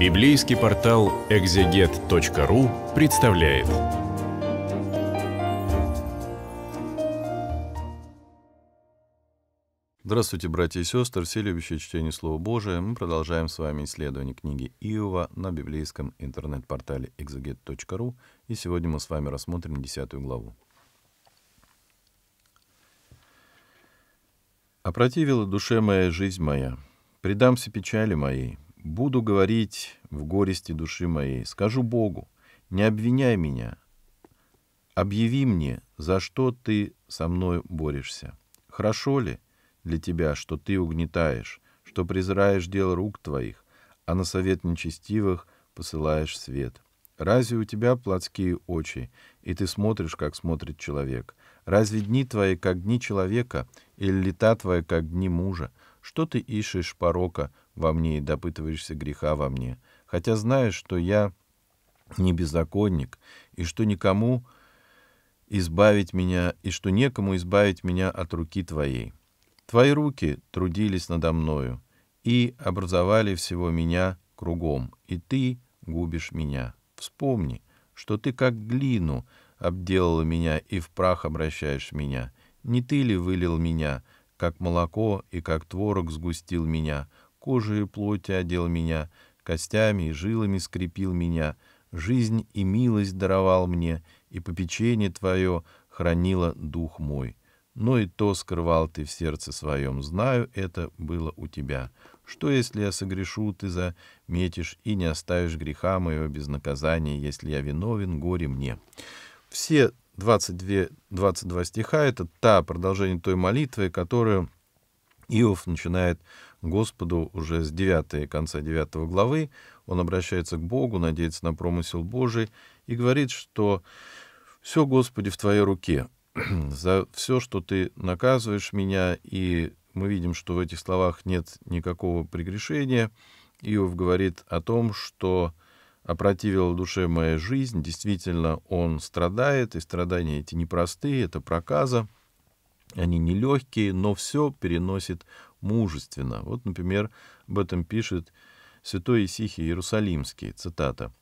Библейский портал экзегет.ру представляет. Здравствуйте, братья и сестры, все любящие чтение Слова Божия. Мы продолжаем с вами исследование книги Иова на библейском интернет-портале экзегет.ру. И сегодня мы с вами рассмотрим 10 главу. «Опротивила душе моя жизнь моя, предамся печали моей, Буду говорить в горести души моей, скажу Богу, не обвиняй меня, объяви мне, за что ты со мной борешься. Хорошо ли для тебя, что ты угнетаешь, что презираешь дело рук твоих, а на совет нечестивых посылаешь свет? Разве у тебя плотские очи, и ты смотришь, как смотрит человек? Разве дни твои, как дни человека, или лета твои, как дни мужа? Что ты ищешь порока во мне и допытываешься греха во мне, хотя знаешь, что я не беззаконник, и что никому избавить меня, и что некому избавить меня от руки Твоей. Твои руки трудились надо мною и образовали всего меня кругом, и Ты губишь меня. Вспомни, что Ты как глину обделала меня и в прах обращаешь меня. Не Ты ли вылил меня, как молоко и как творог сгустил меня, кожи и плоти одел меня, костями и жилами скрепил меня, жизнь и милость даровал мне, и попечение Твое хранило дух мой. Но и то скрывал Ты в сердце своем, знаю, это было у Тебя. Что, если я согрешу, Ты заметишь и не оставишь греха моего без наказания, если я виновен, горе мне». Все 22, 22 стиха — это та продолжение той молитвы, которую Иов начинает Господу уже с 9 конца 9 главы. Он обращается к Богу, надеется на промысел Божий и говорит, что «все, Господи, в Твоей руке, за все, что Ты наказываешь меня». И мы видим, что в этих словах нет никакого прегрешения. Иов говорит о том, что опротивила душе моя жизнь. Действительно, он страдает, и страдания эти непростые, это проказа. Они нелегкие, но все переносит мужественно. Вот, например, об этом пишет святой Исихий Иерусалимский, цитата.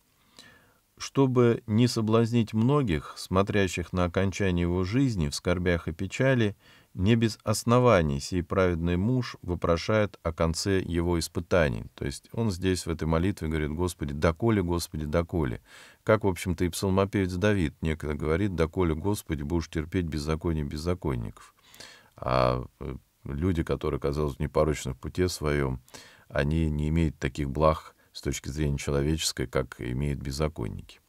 «Чтобы не соблазнить многих, смотрящих на окончание его жизни в скорбях и печали, не без оснований сей праведный муж вопрошает о конце его испытаний. То есть он здесь в этой молитве говорит, «Господи, доколе, Господи, доколе». Как, в общем-то, и псалмопевец Давид некогда говорит, «Доколе, Господи, будешь терпеть беззаконие беззаконников». А э, люди, которые оказались в непорочном пути своем, они не имеют таких благ с точки зрения человеческой, как имеют беззаконники.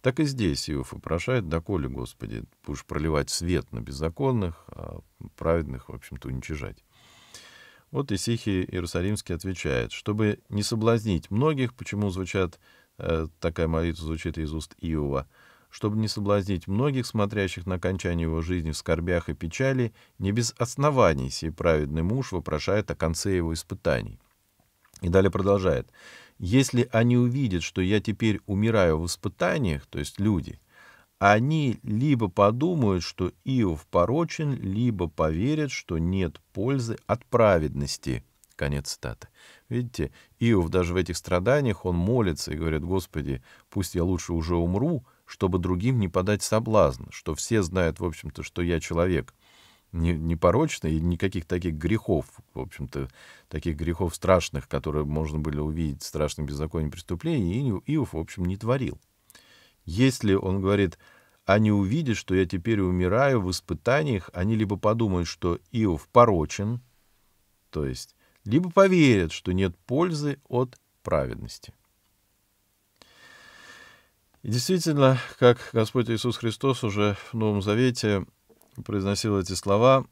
Так и здесь Иов вопрошает, доколе, Господи, будешь проливать свет на беззаконных, а праведных, в общем-то, уничижать. Вот Исихий Иерусалимский отвечает, чтобы не соблазнить многих, почему звучат, э, такая молитва звучит из уст Иова, чтобы не соблазнить многих, смотрящих на окончание его жизни в скорбях и печали, не без оснований сей праведный муж вопрошает о конце его испытаний. И далее продолжает. «Если они увидят, что я теперь умираю в испытаниях, то есть люди, они либо подумают, что Иов порочен, либо поверят, что нет пользы от праведности». Конец цитаты. Видите, Иов даже в этих страданиях, он молится и говорит, «Господи, пусть я лучше уже умру, чтобы другим не подать соблазн, что все знают, в общем-то, что я человек непорочный, и никаких таких грехов, в общем-то, таких грехов страшных, которые можно было увидеть в страшном беззаконии преступлений, и Иов, в общем, не творил. Если, он говорит, они «А увидят, что я теперь умираю в испытаниях, они либо подумают, что Иов порочен, то есть, либо поверят, что нет пользы от праведности. И действительно, как Господь Иисус Христос уже в Новом Завете произносил эти слова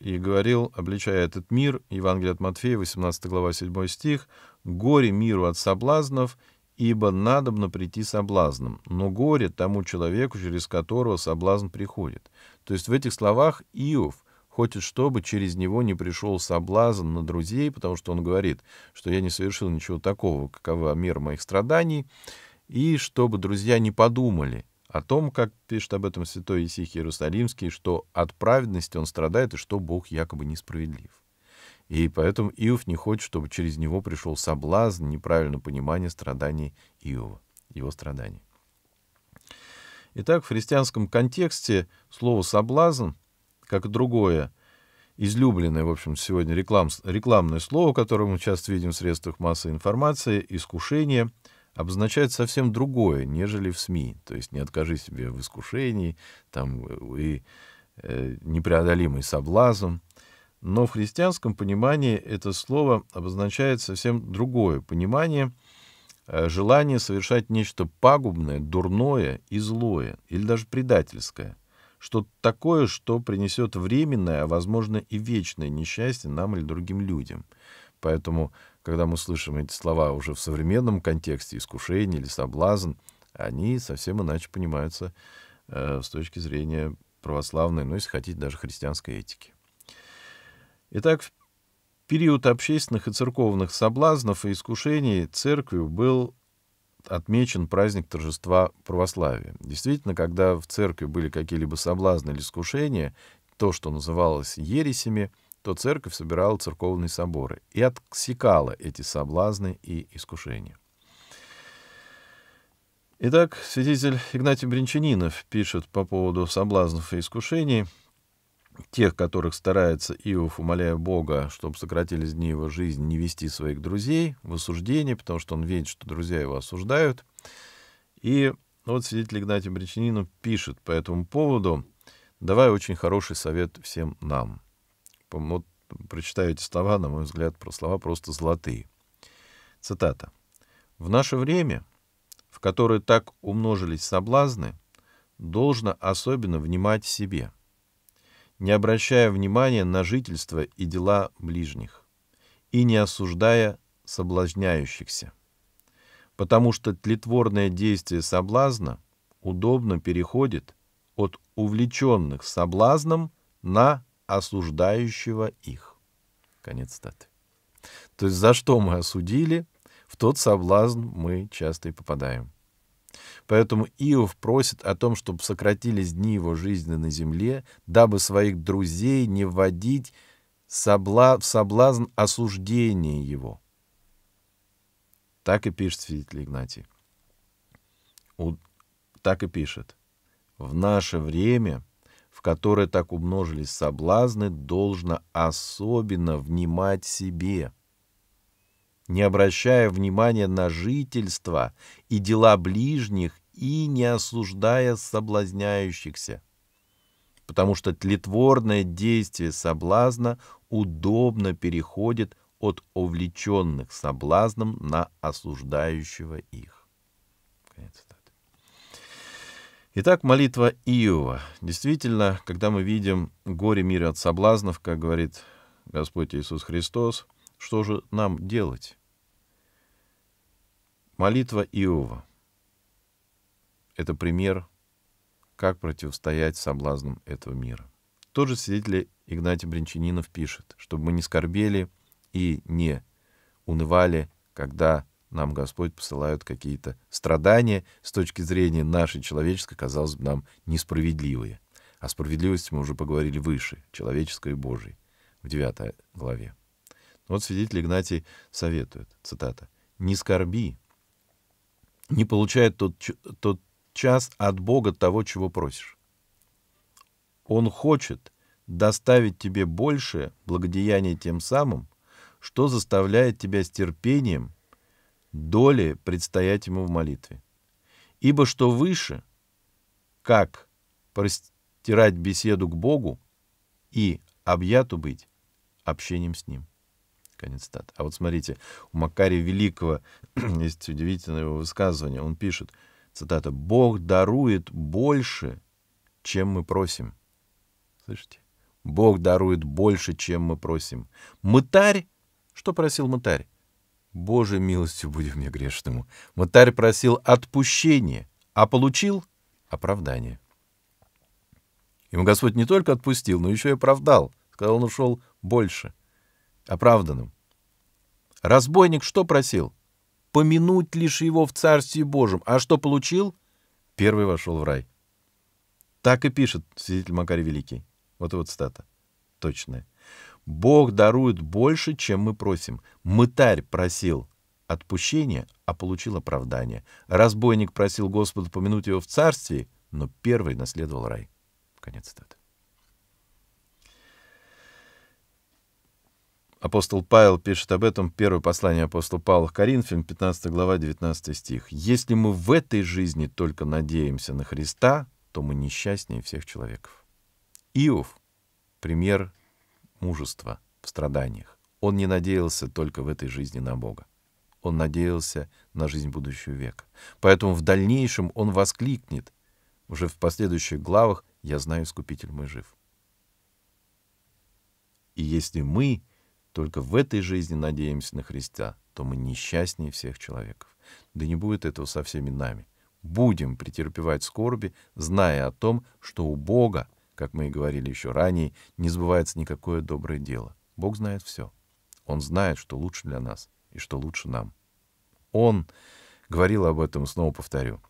и говорил, обличая этот мир, Евангелие от Матфея, 18 глава, 7 стих, «Горе миру от соблазнов, ибо надобно прийти соблазном, но горе тому человеку, через которого соблазн приходит». То есть в этих словах Иов хочет, чтобы через него не пришел соблазн на друзей, потому что он говорит, что я не совершил ничего такого, какова мера моих страданий, и чтобы друзья не подумали о том, как пишет об этом святой Исихий Иерусалимский, что от праведности он страдает и что Бог якобы несправедлив. И поэтому Иов не хочет, чтобы через него пришел соблазн, неправильное понимание страданий Иова, его страданий. Итак, в христианском контексте слово «соблазн», как другое, излюбленное, в общем, сегодня реклам, рекламное слово, которое мы часто видим в средствах массовой информации, «искушение», обозначают совсем другое, нежели в СМИ. То есть не откажи себе в искушении там, и э, непреодолимый соблазн. Но в христианском понимании это слово обозначает совсем другое понимание, э, желание совершать нечто пагубное, дурное и злое, или даже предательское. Что-то такое, что принесет временное, а возможно и вечное несчастье нам или другим людям. Поэтому, когда мы слышим эти слова уже в современном контексте искушение или соблазн, они совсем иначе понимаются э, с точки зрения православной, ну, если хотите, даже христианской этики. Итак, в период общественных и церковных соблазнов и искушений церкви был отмечен праздник торжества православия. Действительно, когда в церкви были какие-либо соблазны или искушения, то, что называлось ересями – что церковь собирала церковные соборы и отсекала эти соблазны и искушения. Итак, свидетель Игнатий Бринчанинов пишет по поводу соблазнов и искушений, тех, которых старается Иов, умоляя Бога, чтобы сократились дни его жизни, не вести своих друзей в осуждение, потому что он видит, что друзья его осуждают. И вот свидетель Игнатий Бринчанинов пишет по этому поводу, давая очень хороший совет всем нам — вот прочитаю эти слова, на мой взгляд, про слова просто золотые. Цитата. «В наше время, в которое так умножились соблазны, должно особенно внимать себе, не обращая внимания на жительство и дела ближних, и не осуждая соблазняющихся, потому что тлетворное действие соблазна удобно переходит от увлеченных соблазном на осуждающего их. Конец статы. То есть за что мы осудили, в тот соблазн мы часто и попадаем. Поэтому Иов просит о том, чтобы сократились дни его жизни на земле, дабы своих друзей не вводить собла в соблазн осуждения его. Так и пишет святитель Игнатий. так и пишет. В наше время в которой так умножились соблазны, должно особенно внимать себе. Не обращая внимания на жительство и дела ближних и не осуждая соблазняющихся. Потому что тлетворное действие соблазна удобно переходит от овлеченных соблазном на осуждающего их. Конец. Итак, молитва Иова. Действительно, когда мы видим горе мира от соблазнов, как говорит Господь Иисус Христос, что же нам делать? Молитва Иова — это пример, как противостоять соблазнам этого мира. Тот же свидетель Игнатий Бринчанинов пишет, чтобы мы не скорбели и не унывали, когда нам Господь посылает какие-то страдания с точки зрения нашей человеческой, казалось бы, нам несправедливые. О справедливости мы уже поговорили выше, человеческой и Божьей, в 9 главе. Ну вот свидетель Игнатий советует, цитата, «Не скорби, не получает тот, тот час от Бога того, чего просишь. Он хочет доставить тебе большее благодеяние тем самым, что заставляет тебя с терпением доли предстоять ему в молитве. Ибо что выше, как простирать беседу к Богу и объяту быть общением с Ним. Конец стат. А вот смотрите, у Макария Великого есть удивительное его высказывание. Он пишет, цитата, «Бог дарует больше, чем мы просим». Слышите? «Бог дарует больше, чем мы просим». Мытарь, что просил мытарь? Боже, милостью будь мне грешному. Мытарь просил отпущения, а получил оправдание. Ему Господь не только отпустил, но еще и оправдал. Сказал, он ушел больше, оправданным. Разбойник что просил? Помянуть лишь его в Царстве Божьем. А что получил? Первый вошел в рай. Так и пишет свидетель Макарий Великий. Вот вот цитата. Точная. Бог дарует больше, чем мы просим. Мытарь просил отпущения, а получил оправдание. Разбойник просил Господа помянуть его в царстве, но первый наследовал рай. Конец цитаты. Апостол Павел пишет об этом, в первое послание апостола Павла к Коринфянам, 15 глава, 19 стих. «Если мы в этой жизни только надеемся на Христа, то мы несчастнее всех человеков». Иов — пример мужества в страданиях. Он не надеялся только в этой жизни на Бога. Он надеялся на жизнь будущего века. Поэтому в дальнейшем он воскликнет, уже в последующих главах, «Я знаю, Искупитель мой жив». И если мы только в этой жизни надеемся на Христа, то мы несчастнее всех человеков. Да не будет этого со всеми нами. Будем претерпевать скорби, зная о том, что у Бога как мы и говорили еще ранее, не сбывается никакое доброе дело. Бог знает все. Он знает, что лучше для нас и что лучше нам. Он говорил об этом, снова повторю,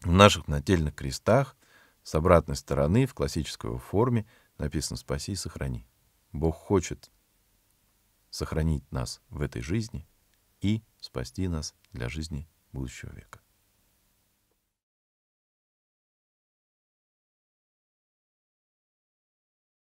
в наших нательных крестах с обратной стороны в классической форме написано «Спаси и сохрани». Бог хочет сохранить нас в этой жизни и спасти нас для жизни будущего века.